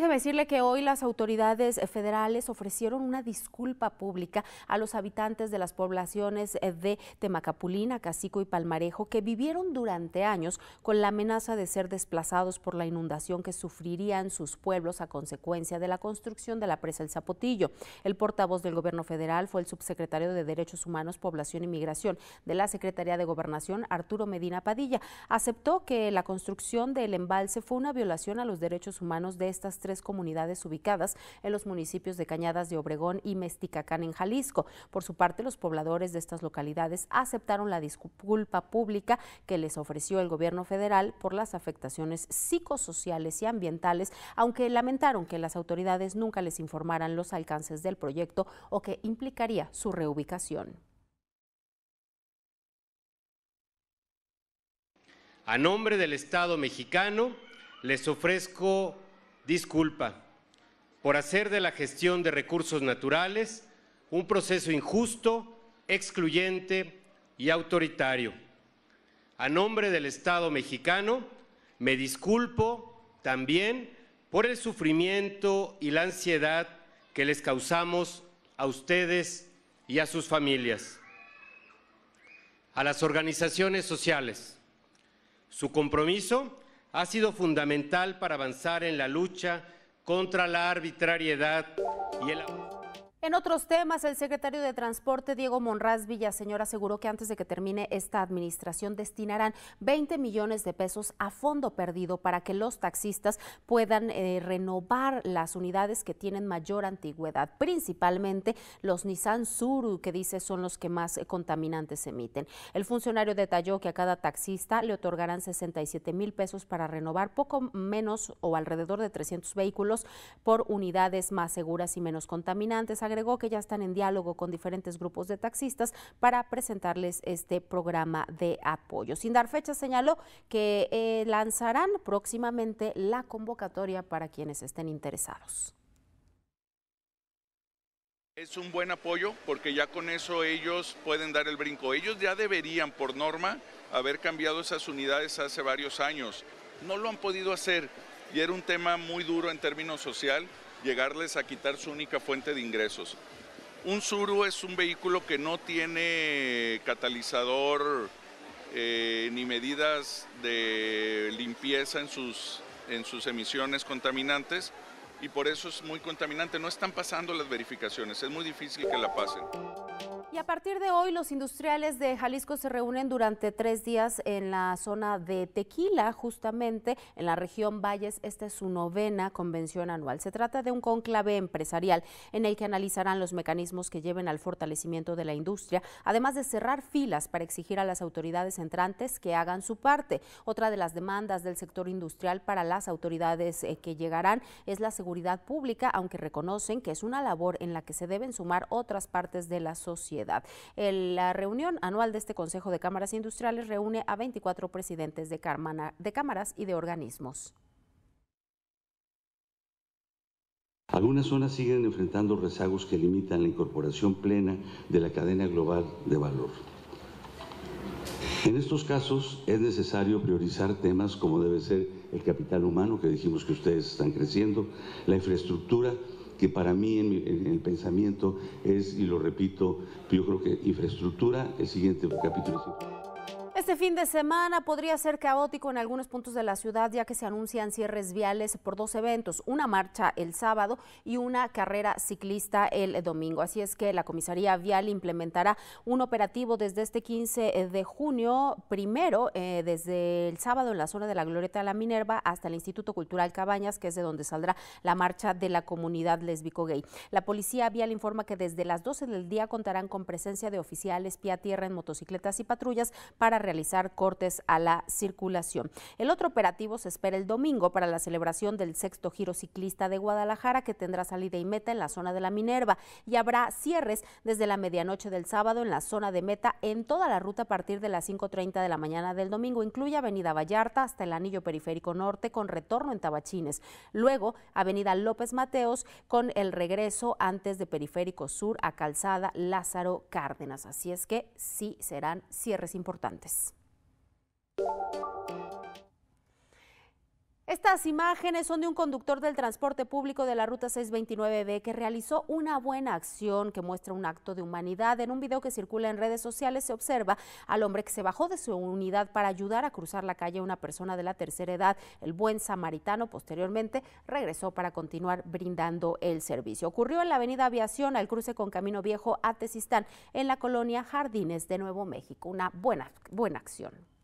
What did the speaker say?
déjeme decirle que hoy las autoridades eh, federales ofrecieron una disculpa pública a los habitantes de las poblaciones eh, de Temacapulina, Cacico y Palmarejo que vivieron durante años con la amenaza de ser desplazados por la inundación que sufrirían sus pueblos a consecuencia de la construcción de la presa El Zapotillo. El portavoz del gobierno federal fue el subsecretario de Derechos Humanos, Población y Migración de la Secretaría de Gobernación, Arturo Medina Padilla. Aceptó que la construcción del embalse fue una violación a los derechos humanos de estas tres comunidades ubicadas en los municipios de Cañadas de Obregón y Mesticacán en Jalisco. Por su parte, los pobladores de estas localidades aceptaron la disculpa pública que les ofreció el gobierno federal por las afectaciones psicosociales y ambientales, aunque lamentaron que las autoridades nunca les informaran los alcances del proyecto o que implicaría su reubicación. A nombre del Estado mexicano, les ofrezco disculpa por hacer de la gestión de recursos naturales un proceso injusto, excluyente y autoritario. A nombre del Estado mexicano, me disculpo también por el sufrimiento y la ansiedad que les causamos a ustedes y a sus familias, a las organizaciones sociales. Su compromiso ha sido fundamental para avanzar en la lucha contra la arbitrariedad y el en otros temas, el secretario de Transporte Diego Monraz Villaseñor aseguró que antes de que termine esta administración destinarán 20 millones de pesos a fondo perdido para que los taxistas puedan eh, renovar las unidades que tienen mayor antigüedad, principalmente los Nissan Suru, que dice son los que más eh, contaminantes emiten. El funcionario detalló que a cada taxista le otorgarán 67 mil pesos para renovar poco menos o alrededor de 300 vehículos por unidades más seguras y menos contaminantes Agregó que ya están en diálogo con diferentes grupos de taxistas para presentarles este programa de apoyo. Sin dar fecha, señaló que eh, lanzarán próximamente la convocatoria para quienes estén interesados. Es un buen apoyo porque ya con eso ellos pueden dar el brinco. Ellos ya deberían por norma haber cambiado esas unidades hace varios años. No lo han podido hacer y era un tema muy duro en términos social llegarles a quitar su única fuente de ingresos. Un Suru es un vehículo que no tiene catalizador eh, ni medidas de limpieza en sus emisiones contaminantes y por eso es muy contaminante. No están pasando las verificaciones, es muy difícil que la pasen. Y a partir de hoy, los industriales de Jalisco se reúnen durante tres días en la zona de Tequila, justamente en la región Valles. Esta es su novena convención anual. Se trata de un conclave empresarial en el que analizarán los mecanismos que lleven al fortalecimiento de la industria, además de cerrar filas para exigir a las autoridades entrantes que hagan su parte. Otra de las demandas del sector industrial para las autoridades eh, que llegarán es la seguridad pública, aunque reconocen que es una labor en la que se deben sumar otras partes de la sociedad la reunión anual de este Consejo de Cámaras Industriales reúne a 24 presidentes de cámaras y de organismos. Algunas zonas siguen enfrentando rezagos que limitan la incorporación plena de la cadena global de valor. En estos casos es necesario priorizar temas como debe ser el capital humano, que dijimos que ustedes están creciendo, la infraestructura que para mí en, el pensamiento es, y lo repito, yo creo que infraestructura, el siguiente capítulo. Este fin de semana podría ser caótico en algunos puntos de la ciudad ya que se anuncian cierres viales por dos eventos, una marcha el sábado y una carrera ciclista el domingo. Así es que la comisaría vial implementará un operativo desde este 15 de junio, primero eh, desde el sábado en la zona de la Glorieta de la Minerva hasta el Instituto Cultural Cabañas, que es de donde saldrá la marcha de la comunidad lésbico-gay. La policía vial informa que desde las 12 del día contarán con presencia de oficiales, pie a tierra en motocicletas y patrullas para realizar cortes a la circulación. El otro operativo se espera el domingo para la celebración del sexto giro ciclista de Guadalajara que tendrá salida y meta en la zona de la Minerva y habrá cierres desde la medianoche del sábado en la zona de meta en toda la ruta a partir de las 5.30 de la mañana del domingo. Incluye Avenida Vallarta hasta el anillo periférico norte con retorno en Tabachines. Luego Avenida López Mateos con el regreso antes de periférico sur a Calzada Lázaro Cárdenas. Así es que sí serán cierres importantes. Estas imágenes son de un conductor del transporte público de la Ruta 629B que realizó una buena acción que muestra un acto de humanidad. En un video que circula en redes sociales se observa al hombre que se bajó de su unidad para ayudar a cruzar la calle a una persona de la tercera edad. El buen samaritano posteriormente regresó para continuar brindando el servicio. Ocurrió en la avenida Aviación al cruce con Camino Viejo a Tezistán en la colonia Jardines de Nuevo México. Una buena, buena acción.